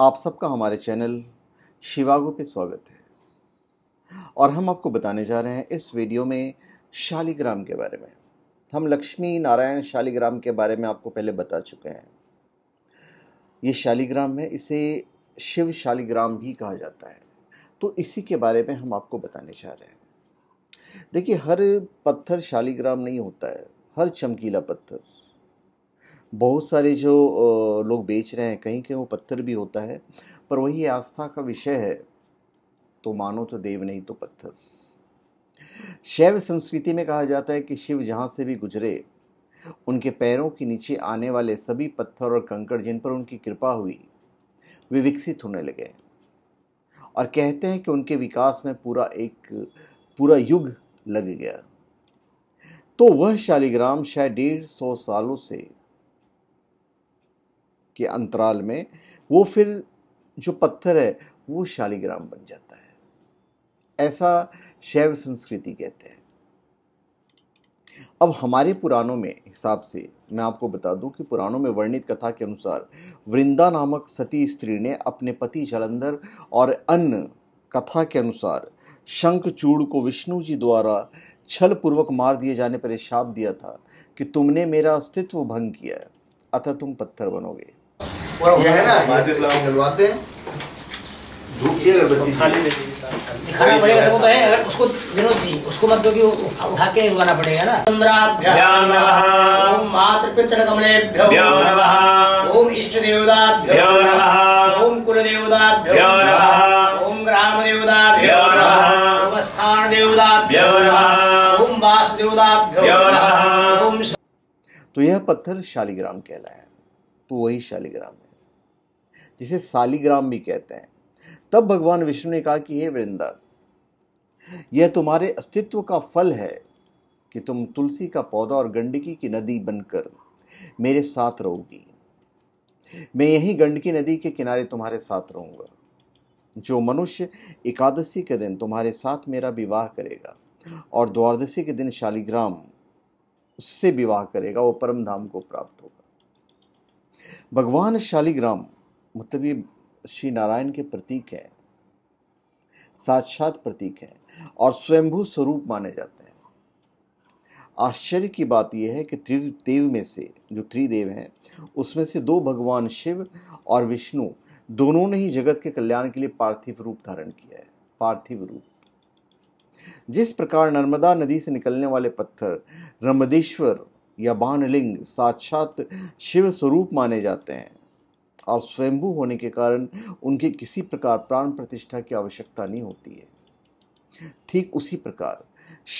आप सबका हमारे चैनल शिवागो पे स्वागत है और हम आपको बताने जा रहे हैं इस वीडियो में शालीग्राम के बारे में हम लक्ष्मी नारायण शालीग्राम के बारे में आपको पहले बता चुके हैं ये शालीग्राम है इसे शिव शालिग्राम भी कहा जाता है तो इसी के बारे में हम आपको बताने जा रहे हैं देखिए हर पत्थर शालीग्राम नहीं होता है हर चमकीला पत्थर बहुत सारे जो लोग बेच रहे हैं कहीं कहीं वो पत्थर भी होता है पर वही आस्था का विषय है तो मानो तो देव नहीं तो पत्थर शैव संस्कृति में कहा जाता है कि शिव जहाँ से भी गुजरे उनके पैरों के नीचे आने वाले सभी पत्थर और कंकड़ जिन पर उनकी कृपा हुई वे विकसित होने लगे और कहते हैं कि उनके विकास में पूरा एक पूरा युग लग गया तो वह शालिग्राम शायद डेढ़ सौ सालों से के अंतराल में वो फिर जो पत्थर है वो शालिग्राम बन जाता है ऐसा शैव संस्कृति कहते हैं अब हमारे पुराणों में हिसाब से मैं आपको बता दूं कि पुराणों में वर्णित कथा के अनुसार वृंदा नामक सती स्त्री ने अपने पति जलंधर और अन्य कथा के अनुसार शंखचूड़ को विष्णु जी द्वारा छल पूर्वक मार दिए जाने पर शाप दिया था कि तुमने मेरा अस्तित्व भंग किया है अतः तुम पत्थर बनोगे ये है ना निकलवाते हैं धूप चाहिए अगरबत्ती दिखाना पड़ेगा तो सबको तो है अगर उसको विनोद जी उसको मत दो कि उठा के उगाना पड़ेगा ना चंद्रा चंद्राभ्याम ओम मात्र मातृपितृ कमलेभ्यो नमः ओम इष्ट देवदा देवताभ्यो नमः ओम कुल देवदा देवताभ्यो नमः ओम ग्राम देवदा देवताभ्यो नमः ओम स्थान देवदा देवताभ्यो नमः ओम वास देवदा वासुदेवताभ्यो नमः ओम तो यह पत्थर शालिग्राम कहलाया तो वही शालिग्राम है जिसे सालिग्राम भी कहते हैं तब भगवान विष्णु ने कहा कि हे वृंदा यह तुम्हारे अस्तित्व का फल है कि तुम तुलसी का पौधा और गंडकी की नदी बनकर मेरे साथ रहोगी मैं यही गंडकी नदी के किनारे तुम्हारे साथ रहूँगा जो मनुष्य एकादशी के दिन तुम्हारे साथ मेरा विवाह करेगा और द्वादशी के दिन शालिग्राम उससे विवाह करेगा वो परम धाम को प्राप्त होगा भगवान शालिग्राम मतलब ये श्री नारायण के प्रतीक है साक्षात प्रतीक है और स्वयंभू स्वरूप माने जाते हैं आश्चर्य की बात यह है कि त्रिदेव में से जो त्रिदेव हैं उसमें से दो भगवान शिव और विष्णु दोनों ने ही जगत के कल्याण के लिए पार्थिव रूप धारण किया है पार्थिव रूप जिस प्रकार नर्मदा नदी से निकलने वाले पत्थर रमदेश्वर या बानलिंग साक्षात शिव स्वरूप माने जाते हैं और स्वयंभू होने के कारण उनके किसी प्रकार प्राण प्रतिष्ठा की आवश्यकता नहीं होती है ठीक उसी प्रकार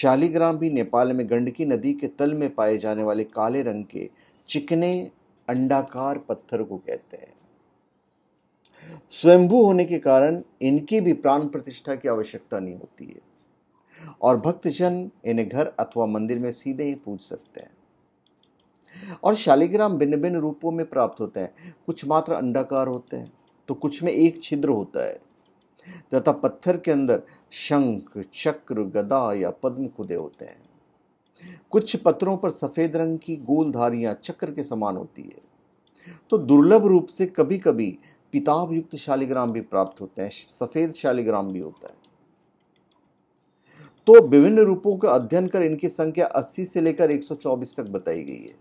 शालीग्राम भी नेपाल में गंडकी नदी के तल में पाए जाने वाले काले रंग के चिकने अंडाकार पत्थर को कहते हैं स्वयंभू होने के कारण इनकी भी प्राण प्रतिष्ठा की आवश्यकता नहीं होती है और भक्तजन इन्हें घर अथवा मंदिर में सीधे ही पूज सकते हैं और शालिग्राम भिन्न भिन्न रूपों में प्राप्त होता है कुछ मात्र अंडाकार होते हैं तो कुछ में एक छिद्र होता है तथा पत्थर के अंदर शंख चक्र गदा या पद्म खुदे होते हैं कुछ पत्थरों पर सफ़ेद रंग की गोल चक्र के समान होती है तो दुर्लभ रूप से कभी कभी पिताब युक्त शालिग्राम भी प्राप्त होते हैं सफ़ेद शालिग्राम भी होता है तो विभिन्न रूपों का अध्ययन कर इनकी संख्या 80 से लेकर 124 तक बताई गई है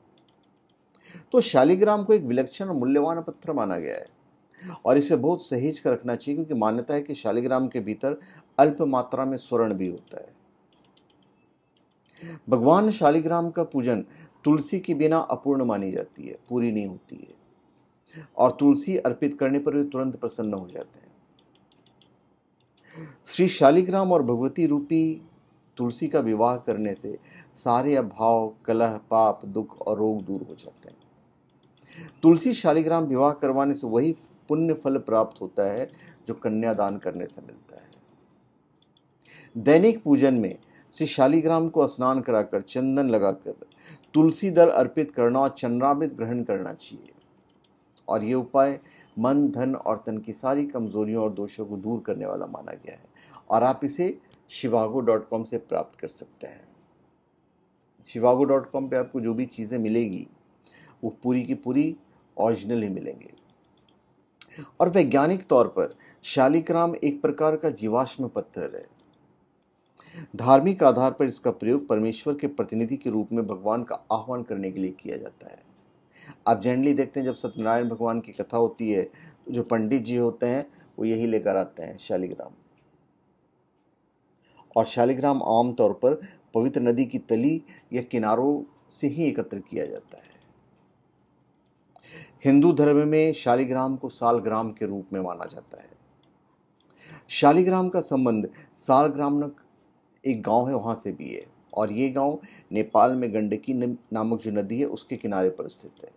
तो शालिग्राम को एक विलक्षण और मूल्यवान पत्थर माना गया है और इसे बहुत सहेज कर रखना चाहिए क्योंकि मान्यता है कि शालिग्राम के भीतर अल्प मात्रा में स्वर्ण भी होता है भगवान शालिग्राम का पूजन तुलसी के बिना अपूर्ण मानी जाती है पूरी नहीं होती है और तुलसी अर्पित करने पर वे तुरंत प्रसन्न हो जाते हैं श्री शालिग्राम और भगवती रूपी तुलसी का विवाह करने से सारे अभाव कलह पाप दुख और रोग दूर हो जाते हैं तुलसी शालिग्राम विवाह करवाने से वही पुण्य फल प्राप्त होता है जो कन्यादान करने से मिलता है दैनिक पूजन में श्री शालिग्राम को स्नान कराकर चंदन लगाकर तुलसी दल अर्पित करना और चंद्रामृत ग्रहण करना चाहिए और ये उपाय मन धन और तन की सारी कमजोरियों और दोषों को दूर करने वाला माना गया है और आप इसे शिवागो डॉट कॉम से प्राप्त कर सकते हैं शिवागो डॉट कॉम पर आपको जो भी चीज़ें मिलेगी वो पूरी की पूरी ओरिजिनल ही मिलेंगे और वैज्ञानिक तौर पर शालिक्राम एक प्रकार का जीवाश्म पत्थर है धार्मिक आधार पर इसका प्रयोग परमेश्वर के प्रतिनिधि के रूप में भगवान का आह्वान करने के लिए किया जाता है आप जनरली देखते हैं जब सत्यनारायण भगवान की कथा होती है तो जो पंडित जी होते हैं वो यही लेकर आते हैं शालिग्राम और शालिग्राम आमतौर पर पवित्र नदी की तली या किनारों से ही एकत्र किया जाता है हिंदू धर्म में शालिग्राम को सालग्राम के रूप में माना जाता है शालिग्राम का संबंध सालग्राम एक गांव है वहां से भी है और ये गांव नेपाल में गंडकी नामक जो नदी है उसके किनारे पर स्थित है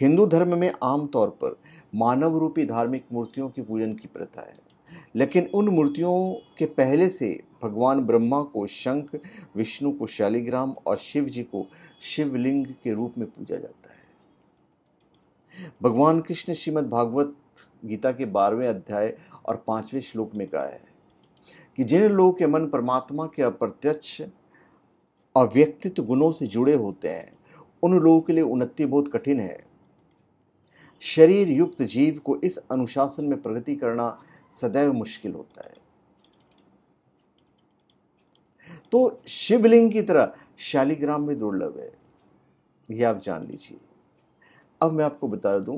हिंदू धर्म में आमतौर पर मानव रूपी धार्मिक मूर्तियों के पूजन की प्रथा है लेकिन उन मूर्तियों के पहले से भगवान ब्रह्मा को शंख विष्णु को शालिग्राम और शिव जी को शिवलिंग के रूप में पूजा जाता है भगवान कृष्ण श्रीमद् भागवत गीता के बारहवें अध्याय और पांचवें श्लोक में कहा है कि जिन लोगों के मन परमात्मा के अप्रत्यक्ष अव्यक्तित्व गुणों से जुड़े होते हैं उन लोगों के लिए उन्नति बहुत कठिन है शरीर युक्त जीव को इस अनुशासन में प्रगति करना सदैव मुश्किल होता है तो शिवलिंग की तरह शालिग्राम भी दुर्लभ है यह आप जान लीजिए अब मैं आपको बता दूं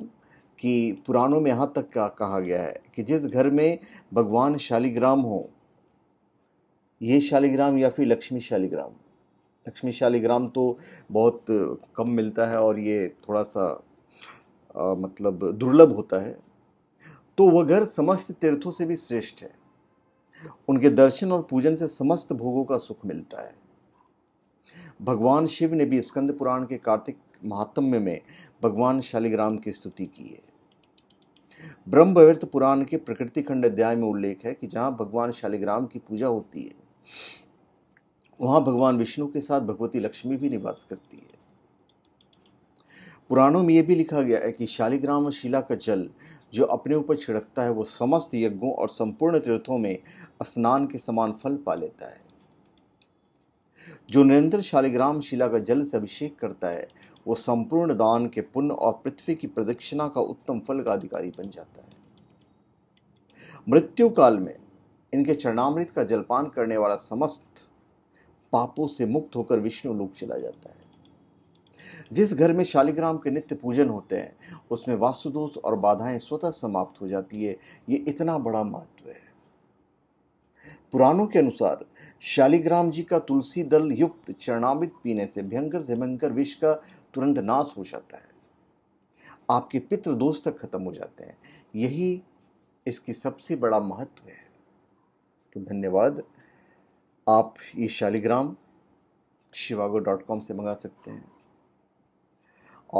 कि पुराणों में यहाँ तक का कहा गया है कि जिस घर में भगवान शालिग्राम हो ये शालिग्राम या फिर लक्ष्मी शालिग्राम लक्ष्मी शालिग्राम तो बहुत कम मिलता है और ये थोड़ा सा आ, मतलब दुर्लभ होता है तो वह घर समस्त तीर्थों से भी श्रेष्ठ है उनके दर्शन और पूजन से समस्त भोगों का सुख मिलता है भगवान शिव ने भी स्कंद पुराण के कार्तिक महात्म्य में भगवान शालिग्राम की स्तुति की है ब्रह्मवृत पुराण के प्रकृति खंड अध्याय में उल्लेख है कि जहां भगवान शालिग्राम की पूजा होती है वहां भगवान विष्णु के साथ भगवती लक्ष्मी भी निवास करती है पुराणों में यह भी लिखा गया है कि शालिग्राम और शिला का जल जो अपने ऊपर छिड़कता है वो समस्त यज्ञों और संपूर्ण तीर्थों में स्नान के समान फल पा लेता है जो निरंतर शालिग्राम शिला का जल से अभिषेक करता है वो संपूर्ण दान के पुण्य और पृथ्वी की प्रदक्षिणा का उत्तम फल का अधिकारी बन जाता है मृत्यु काल में इनके चरणामृत का जलपान करने वाला समस्त पापों से मुक्त होकर विष्णु लोक चला जाता है जिस घर में शालिग्राम के नित्य पूजन होते हैं उसमें वास्तुदोष और बाधाएं स्वतः समाप्त हो जाती है ये इतना बड़ा महत्व है पुराणों के अनुसार शालिग्राम जी का तुलसी दल युक्त चरणामित पीने से भयंकर से भयंकर विष का तुरंत नाश हो जाता है आपके पित्र दोष तक खत्म हो जाते हैं यही इसकी सबसे बड़ा महत्व है तो धन्यवाद आप ये शालिग्राम शिवागो डॉट कॉम से मंगा सकते हैं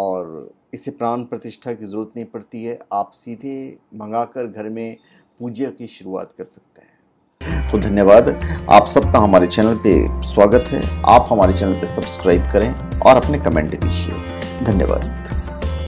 और इसे प्राण प्रतिष्ठा की ज़रूरत नहीं पड़ती है आप सीधे मंगाकर घर में पूजा की शुरुआत कर सकते हैं तो धन्यवाद आप सबका हमारे चैनल पे स्वागत है आप हमारे चैनल पे सब्सक्राइब करें और अपने कमेंट दीजिए धन्यवाद